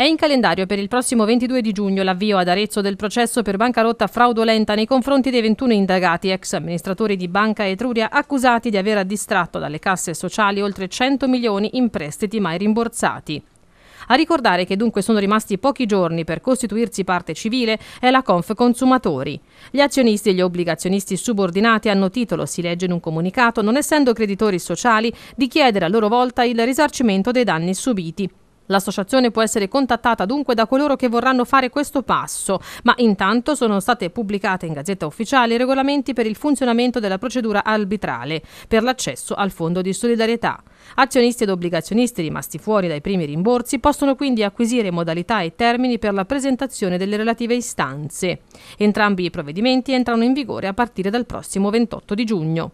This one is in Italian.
È in calendario per il prossimo 22 di giugno l'avvio ad Arezzo del processo per bancarotta fraudolenta nei confronti dei 21 indagati, ex amministratori di Banca Etruria, accusati di aver addistratto dalle casse sociali oltre 100 milioni in prestiti mai rimborsati. A ricordare che dunque sono rimasti pochi giorni per costituirsi parte civile è la Conf Consumatori. Gli azionisti e gli obbligazionisti subordinati hanno titolo, si legge in un comunicato, non essendo creditori sociali, di chiedere a loro volta il risarcimento dei danni subiti. L'associazione può essere contattata dunque da coloro che vorranno fare questo passo, ma intanto sono state pubblicate in Gazzetta Ufficiale i regolamenti per il funzionamento della procedura arbitrale per l'accesso al Fondo di solidarietà. Azionisti ed obbligazionisti rimasti fuori dai primi rimborsi possono quindi acquisire modalità e termini per la presentazione delle relative istanze. Entrambi i provvedimenti entrano in vigore a partire dal prossimo 28 di giugno.